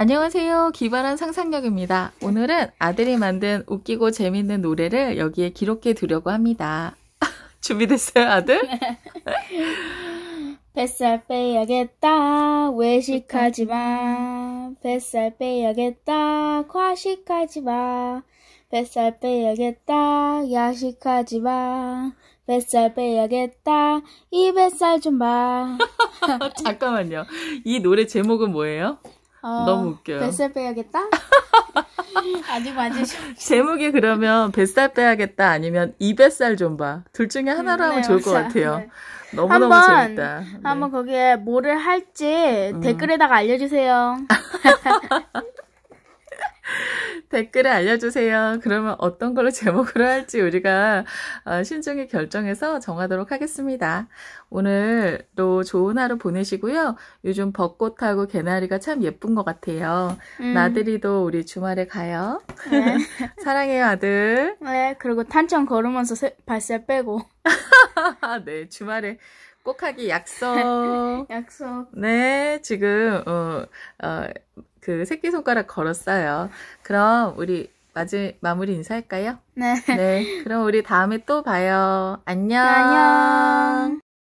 안녕하세요. 기발한 상상력입니다. 오늘은 아들이 만든 웃기고 재밌는 노래를 여기에 기록해 두려고 합니다. 준비됐어요, 아들? 뱃살 빼야겠다. 외식하지 마. 뱃살 빼야겠다. 과식하지 마. 뱃살 빼야겠다. 야식하지 마. 뱃살 빼야겠다. 이 뱃살 좀 봐. 잠깐만요. 이 노래 제목은 뭐예요? 어, 너무 웃겨요. 뱃살 빼야겠다? 아직 맞으셨 제목이 그러면 뱃살 빼야겠다 아니면 이 뱃살 좀 봐. 둘 중에 하나로하면 음, 네, 좋을 것 같아요. 네. 너무너무 한번, 재밌다. 한번 네. 거기에 뭐를 할지 음. 댓글에다가 알려주세요. 댓글을 알려주세요. 그러면 어떤 걸로 제목으로 할지 우리가 어, 신중히 결정해서 정하도록 하겠습니다. 오늘도 좋은 하루 보내시고요. 요즘 벚꽃하고 개나리가 참 예쁜 것 같아요. 음. 나들이도 우리 주말에 가요. 네. 사랑해요, 아들. 네, 그리고 탄천 걸으면서 세, 발새 빼고. 네, 주말에 꼭 하기 약속. 약속. 네, 지금, 어, 어, 그 새끼손가락 걸었어요. 그럼 우리 마지, 마무리 인사할까요? 네. 네. 그럼 우리 다음에 또 봐요. 안녕. 안녕.